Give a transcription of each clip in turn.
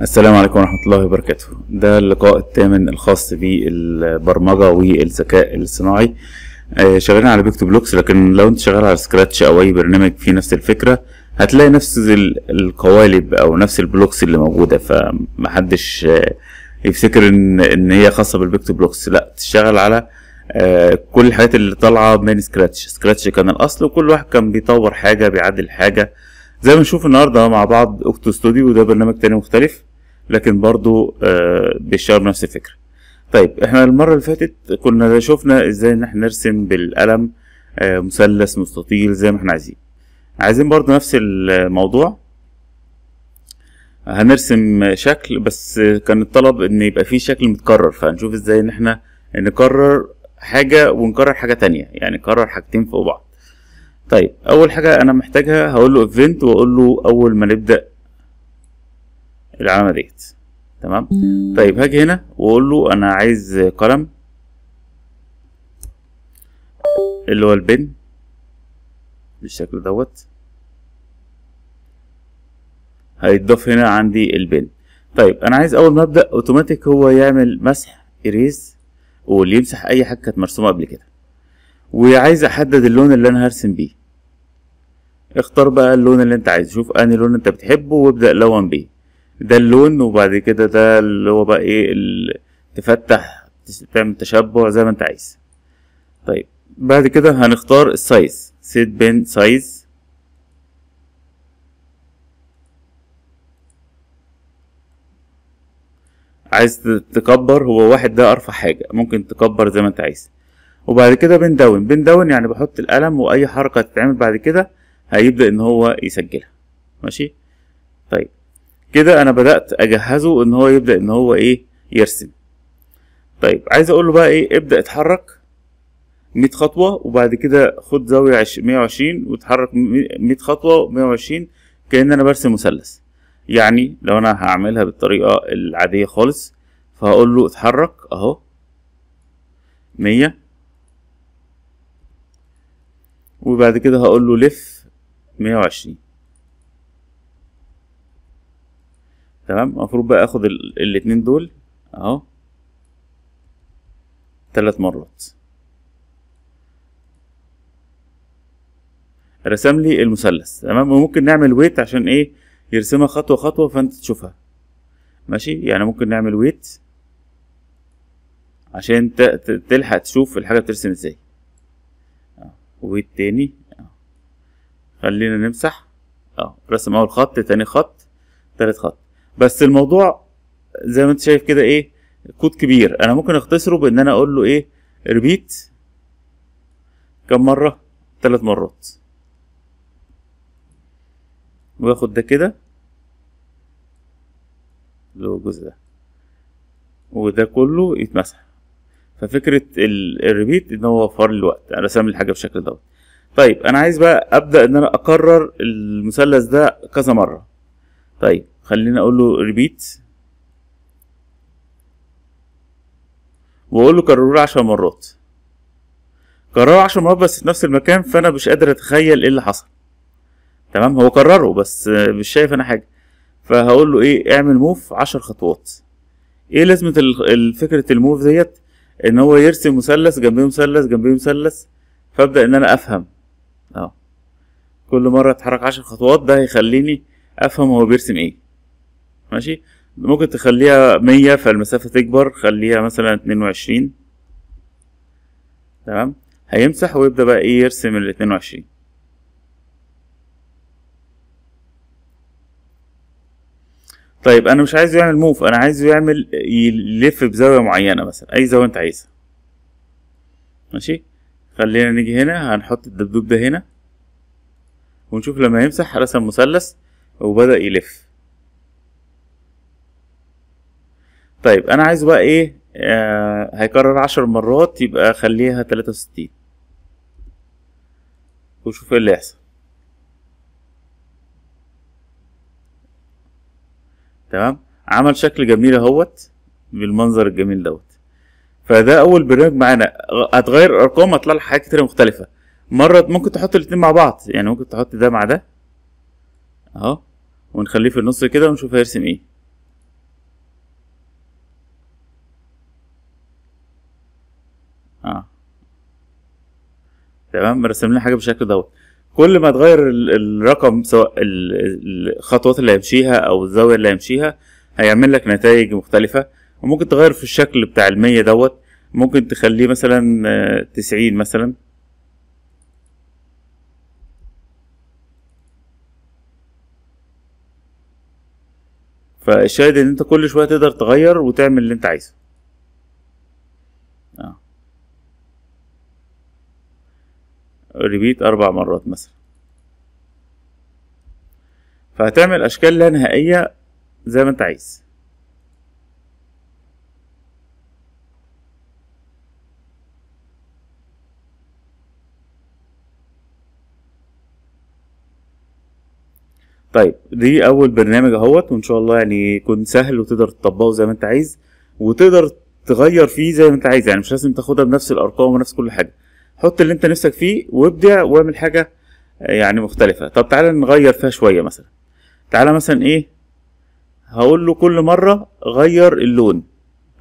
السلام عليكم ورحمة الله وبركاته ده اللقاء الثامن الخاص بالبرمجة والذكاء الصناعي آه، شغالين على بيكتو بلوكس لكن لو انت شغال على سكراتش او اي برنامج فيه نفس الفكرة هتلاقي نفس القوالب او نفس البلوكس اللي موجودة فمحدش آه، يفتكر ان ان هي خاصة بالبيكتو بلوكس لا تشتغل على آه، كل الحاجات اللي طالعة من سكراتش سكراتش كان الاصل وكل واحد كان بيطور حاجة بيعدل حاجة زي ما نشوف النهارده مع بعض اوكتو ستوديو ده برنامج تاني مختلف لكن برضو آه، بيشتغل بنفس الفكره طيب احنا المره اللي فاتت كنا شفنا ازاي ان احنا نرسم بالقلم آه، مثلث مستطيل زي ما احنا عايزين عايزين برضو نفس الموضوع هنرسم شكل بس كان الطلب ان يبقى فيه شكل متكرر فهنشوف ازاي ان احنا نكرر حاجه ونكرر حاجه تانية يعني نكرر حاجتين فوق بعض طيب اول حاجه انا محتاجها هقول له event واقول له اول ما نبدا العلامه ديت تمام طيب هاجي هنا واقول له انا عايز قلم اللي هو البن بالشكل دوت هيتضاف هنا عندي البن طيب انا عايز اول ما ابدا اوتوماتيك هو يعمل مسح اريز واللي يمسح اي حاجه كانت مرسومه قبل كده وعايز احدد اللون اللي انا هرسم بيه اختار بقى اللون اللي انت عايزه شوف انهي لون انت بتحبه وابدا لون بيه ده اللون وبعد كده ده اللي هو بقى ايه تفتح تعمل تشبع زي ما انت عايز طيب بعد كده هنختار السايز سيت بين سايز عايز تكبر هو واحد ده ارفع حاجة ممكن تكبر زي ما انت عايز وبعد كده بندون بندون يعني بحط القلم واي حركه تتعمل بعد كده هيبدا ان هو يسجلها ماشي طيب كده انا بدات اجهزه ان هو يبدا ان هو ايه يرسم طيب عايز اقول له بقى ايه ابدا اتحرك 100 خطوه وبعد كده خد زاويه 120 واتحرك 100 خطوه 120 كان انا برسم مثلث يعني لو انا هعملها بالطريقه العاديه خالص فهقول له اتحرك اهو 100 وبعد كده هقول له لف 120 تمام المفروض بقى اخد الاتنين دول اهو ثلاث مرات رسم لي المثلث تمام وممكن نعمل ويت عشان ايه يرسمها خطوه خطوه فانت تشوفها ماشي يعني ممكن نعمل ويت عشان تلحق تشوف الحاجه بترسم ازاي والتاني خلينا نمسح اه رسم اول خط تاني خط تالت خط بس الموضوع زي ما انت شايف كده ايه كود كبير انا ممكن اختصره بان انا اقول له ايه ريبيت كم مره تلات مرات واخد ده كده اللي هو الجزء ده وده كله يتمسح ففكره الريبيت ان هو وفر لي الوقت انا سامي الحاجه بالشكل دوت طيب انا عايز بقى ابدا ان انا اكرر المثلث ده كذا مره طيب خليني اقول له ريبيت واقول له كرره عشر مرات كرره عشر مرات بس في نفس المكان فانا مش قادر اتخيل ايه اللي حصل تمام هو كرره بس مش شايف انا حاجه فهقول له ايه اعمل موف عشر خطوات ايه لازمه فكره الموف ديت ان هو يرسم مثلث جنبيه مثلث جنبيه مثلث فابدا ان انا افهم اه كل مره اتحرك عشر خطوات ده هيخليني افهم هو بيرسم ايه ماشي ممكن تخليها مية فالمسافة تكبر خليها مثلا اتنين وعشرين تمام هيمسح ويبدأ بقى ايه يرسم الاتنين وعشرين طيب انا مش عايزه يعمل موف انا عايزه يعمل يلف بزاويه معينه مثلا اي زاويه انت عايزها ماشي خلينا نيجي هنا هنحط الدبدوب ده هنا ونشوف لما يمسح رسم مثلث وبدا يلف طيب انا عايزه بقى ايه آه هيكرر عشر مرات يبقى خليها تلاتة وستين وشوف ايه اللي يحصل تمام عمل شكل جميل اهوت بالمنظر الجميل دوت فده اول برنامج معانا هتغير الارقام هتطلع لك حاجات كتير مختلفه مره ممكن تحط الاتنين مع بعض يعني ممكن تحط ده مع ده اهو ونخليه في النص كده ونشوف هيرسم ايه آه. تمام رسم لنا حاجه بالشكل دوت كل ما تغير الرقم سواء الخطوات اللي هيمشيها او الزاويه اللي هيمشيها هيعمل لك نتائج مختلفه وممكن تغير في الشكل بتاع المية دوت ممكن تخليه مثلا آه، تسعين مثلا فالشاهد ان انت كل شويه تقدر تغير وتعمل اللي انت عايزه ريبيت أربع مرات مثلا فهتعمل أشكال لا نهائية زي ما أنت عايز طيب دي اول برنامج اهوت وان شاء الله يعني يكون سهل وتقدر تطبقه زي ما انت عايز وتقدر تغير فيه زي ما انت عايز يعني مش لازم تاخدها بنفس الارقام ونفس كل حاجه حط اللي انت نفسك فيه وابدع واعمل حاجه يعني مختلفه طب تعالى نغير فيها شويه مثلا تعالى مثلا ايه هقول له كل مره غير اللون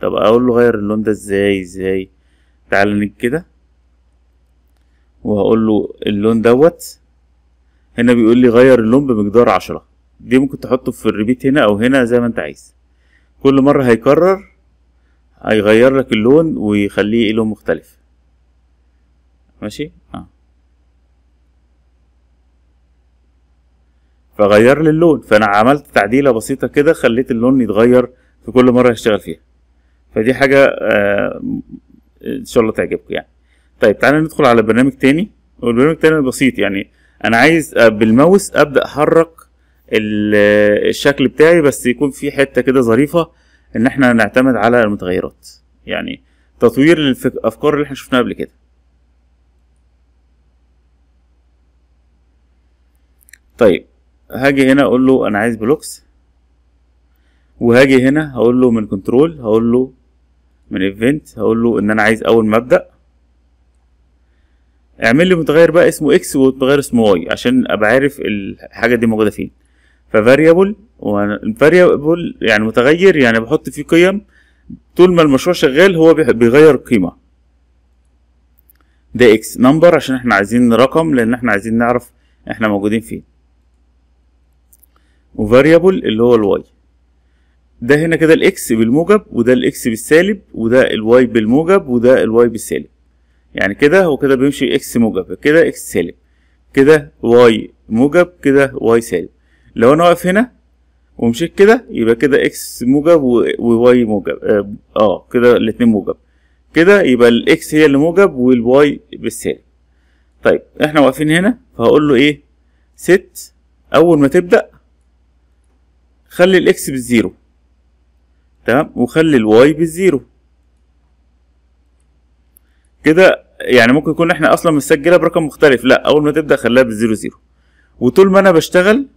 طب اقول له غير اللون ده ازاي ازاي تعالى نيجي كده وهقول له اللون دوت هنا بيقول لي غير اللون بمقدار عشرة دي ممكن تحطه في الريبيت هنا او هنا زي ما انت عايز كل مره هيكرر هيغير لك اللون ويخليه لون مختلف ماشي اه فغير لي اللون فانا عملت تعديله بسيطه كده خليت اللون يتغير في كل مره هشتغل فيها فدي حاجه آه ان شاء الله تعجبكم يعني طيب تعالى ندخل على برنامج تاني والبرنامج التاني بسيط يعني انا عايز آه، بالماوس ابدا احرك آه، الشكل بتاعي بس يكون في حته كده ظريفه ان احنا نعتمد على المتغيرات يعني تطوير الافكار اللي احنا شفناها قبل كده طيب هاجي هنا اقول له انا عايز بلوكس وهاجي هنا هقول له من كنترول هقول له من ايفنت هقول له ان انا عايز اول مبدا اعمل لي متغير بقى اسمه اكس ومتغير اسمه واي عشان ابقى عارف الحاجه دي موجوده فين ففاريبل فاريبل يعني متغير يعني بحط فيه قيم طول ما المشروع شغال هو بيغير قيمه ده اكس نمبر عشان احنا عايزين رقم لان احنا عايزين نعرف احنا موجودين فين وفاريبل اللي هو الواي ده هنا كده الاكس بالموجب وده الاكس بالسالب وده الواي بالموجب وده الواي بالسالب يعني كده هو كده بيمشي اكس موجب كده اكس سالب كده واي موجب كده واي سالب لو انا واقف هنا ومشيت كده يبقى كده اكس موجب وواي موجب اه, آه كده الاتنين موجب كده يبقى الاكس هي اللي موجب والواي بالسالب طيب احنا واقفين هنا فهقول له ايه ست اول ما تبدا خلي الاكس بالزيرو تمام وخلي الواي بالزيرو كده يعني ممكن يكون احنا اصلا مسجلها برقم مختلف لا اول ما تبدا خليها بالزيرو زيرو وطول ما انا بشتغل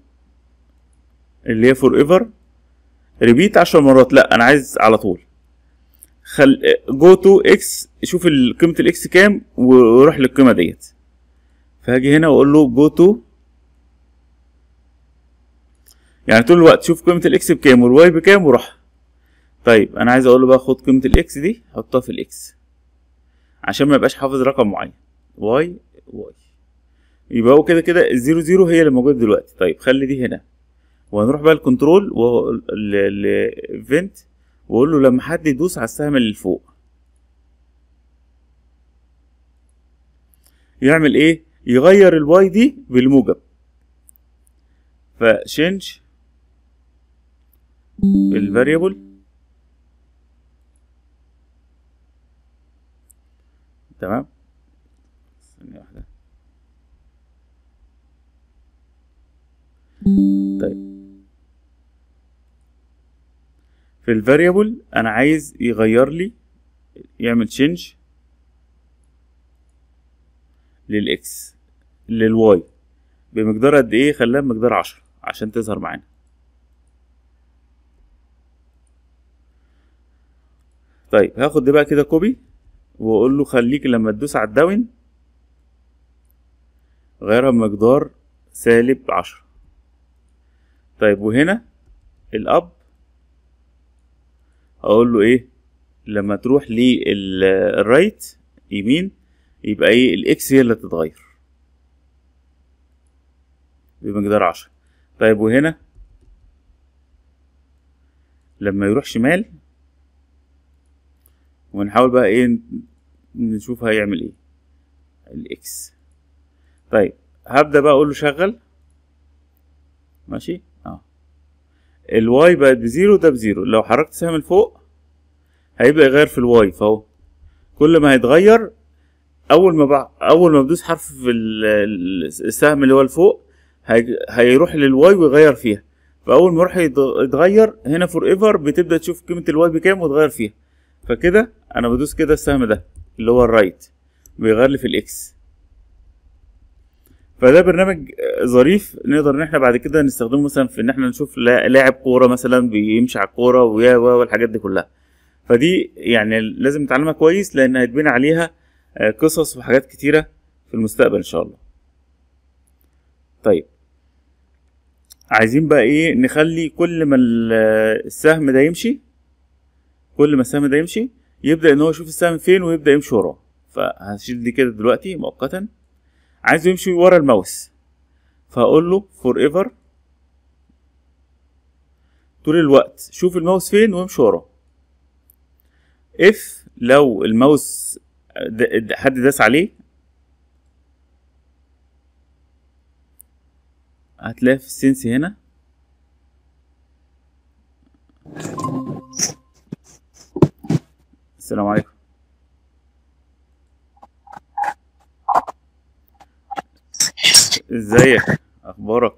اللي هي فور ايفر ريبيت 10 مرات لا انا عايز على طول خل جو تو اكس شوف قيمه الاكس كام وروح للقيمه ديت فهاجي هنا واقول له جو تو يعني طول الوقت شوف قيمه الاكس بكام والواي بكام وروح طيب انا عايز اقول له بقى خد قيمه الاكس دي حطها في الاكس عشان ما يبقاش حافظ رقم معين واي واي يبقى هو كده كده الزيرو زيرو هي اللي موجوده دلوقتي طيب خلي دي هنا وهنروح بقى الكنترول و الايفنت واقول له لما حد يدوس على السهم اللي فوق يعمل ايه يغير الواي دي بالموجب فشينج الفاريبل تمام ثانية واحدة طيب في الفاريبل انا عايز يغير لي يعمل تشينج للاكس للواي بمقدار قد ايه خلاه بمقدار عشرة عشان تظهر معانا طيب هاخد دي بقى كده كوبي واقول له خليك لما تدوس على الداون غيرها بمقدار سالب عشرة طيب وهنا الاب اقول له ايه لما تروح للرايت يمين يبقى ايه الاكس هي اللي تتغير بمقدار عشرة طيب وهنا لما يروح شمال ونحاول بقى ايه نشوف هيعمل ايه الاكس طيب هبدا بقى اقول له شغل ماشي اه الواي بقت بزيرو ده بزيرو لو حركت سهم لفوق هيبقى يغير في الواي فاهو كل ما هيتغير اول ما اول ما بدوس حرف في السهم اللي هو لفوق هيروح للواي ويغير فيها فاول ما يروح يتغير هنا فور ايفر بتبدا تشوف قيمه الواي بكام وتغير فيها فكده انا بدوس كده السهم ده اللي هو الرايت بيغير لي في الاكس فده برنامج آه، ظريف نقدر ان احنا بعد كده نستخدمه مثلا في ان احنا نشوف لاعب كوره مثلا بيمشي على الكوره ويا والحاجات دي كلها فدي يعني لازم نتعلمها كويس لان هيتبني عليها آه، قصص وحاجات كتيره في المستقبل ان شاء الله طيب عايزين بقى ايه نخلي كل ما آه، السهم ده يمشي كل ما السهم ده يمشي يبدا ان هو يشوف السهم فين ويبدا يمشي وراه فهشيل دي كده دلوقتي مؤقتا عايزه يمشي ورا الماوس فهقول له فور ايفر طول الوقت شوف الماوس فين وامشي وراه اف لو الماوس حد داس عليه هتلاقي في السنس هنا السلام عليكم ازيك اخبارك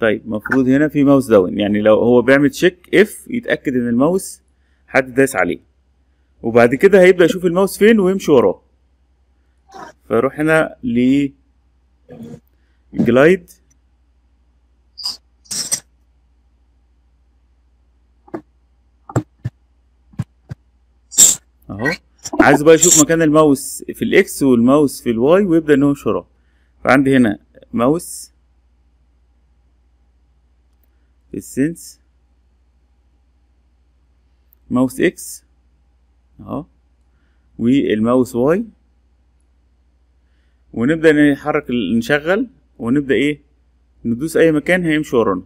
طيب المفروض هنا في ماوس داون يعني لو هو بيعمل تشيك اف يتاكد ان الماوس حد داس عليه وبعد كده هيبدا يشوف الماوس فين ويمشي وراه فروح هنا ل جلايد اهو عايز بقى يشوف مكان الماوس في الاكس والماوس في الواي ويبدا ان هو يشوفها فعندي هنا ماوس في السنس ماوس اكس اهو والماوس واي ونبدا نحرك نشغل ونبدا ايه ندوس اي مكان هيمشي ورانا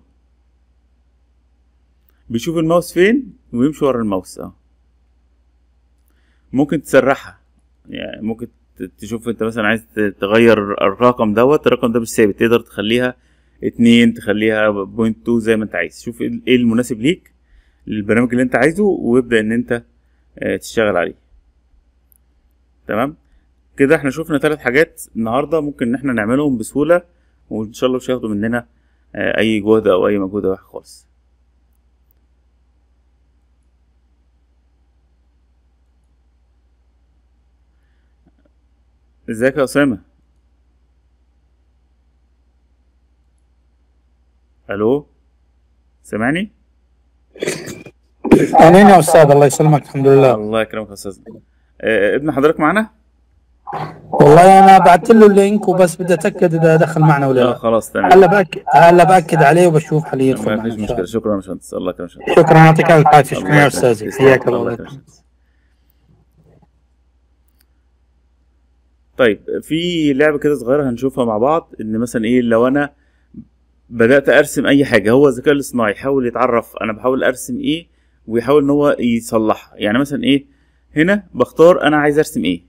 بيشوف الماوس فين ويمشي ورا الماوس اهو ممكن تسرحها يعني ممكن تشوف انت مثلا عايز تغير الرقم دوت الرقم ده مش ثابت تقدر تخليها اتنين تخليها بوينت تو زي ما انت عايز شوف ايه المناسب ليك للبرنامج اللي انت عايزه وابدا ان انت آه، تشتغل عليه تمام كده احنا شفنا ثلاث حاجات النهارده ممكن ان احنا نعملهم بسهوله وان شاء الله مش هياخدوا مننا آه، اي جهد او اي مجهود او خالص ازيك يا اسامه الو سامعني امين يا استاذ الله يسلمك الحمد لله الله يكرمك يا استاذ آه، آه، ابن حضرتك معنا والله انا بعت له اللينك وبس بدي اتاكد اذا دخل معنا ولا آه، لا خلاص تمام هلا باكد هلا باكد عليه وبشوف حاليا يدخل ما فيش مشكله شكرا يا باشمهندس الله يكرمك شكرا يعطيك الف عافيه شكرا يا استاذي حياك الله طيب في لعبه كده صغيره هنشوفها مع بعض ان مثلا ايه لو انا بدات ارسم اي حاجه هو الذكاء الاصطناعي يحاول يتعرف انا بحاول ارسم ايه ويحاول ان هو يصلحها يعني مثلا ايه هنا بختار انا عايز ارسم ايه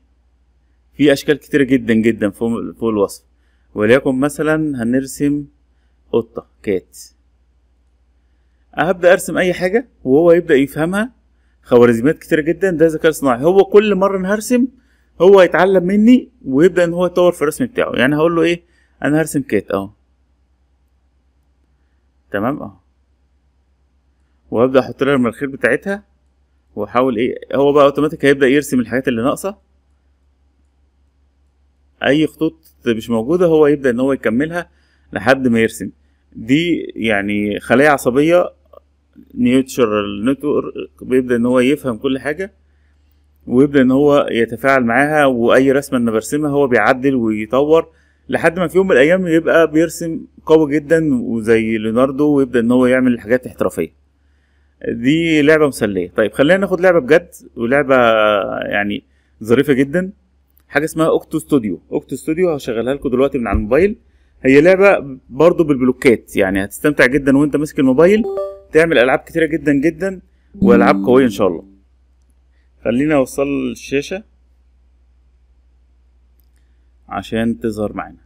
في اشكال كتيره جدا جدا فوق الوصف وليكن مثلا هنرسم قطه كات هبدا ارسم اي حاجه وهو يبدا يفهمها خوارزميات كتيره جدا ده ذكاء اصطناعي هو كل مره انا هرسم هو يتعلم مني ويبدا ان هو يطور في الرسم بتاعه يعني هقول له ايه انا هرسم كات اهو تمام اهو وابدا احط لها المناخير بتاعتها واحاول ايه هو بقى اوتوماتيك هيبدا يرسم الحاجات اللي ناقصه اي خطوط مش موجوده هو يبدا ان هو يكملها لحد ما يرسم دي يعني خلايا عصبيه نيوتشرال نتورك بيبدا ان هو يفهم كل حاجه ويبدا ان هو يتفاعل معاها واي رسمه انا برسمها هو بيعدل ويطور لحد ما في يوم من الايام يبقى بيرسم قوي جدا وزي ليوناردو ويبدا ان هو يعمل الحاجات احترافيه دي لعبه مسليه طيب خلينا ناخد لعبه بجد ولعبه يعني ظريفه جدا حاجه اسمها اوكتو ستوديو اوكتو ستوديو هشغلها لكم دلوقتي من على الموبايل هي لعبه برضو بالبلوكات يعني هتستمتع جدا وانت ماسك الموبايل تعمل العاب كتيره جدا جدا والعاب قويه ان شاء الله خلينا اوصل الشاشة عشان تظهر معانا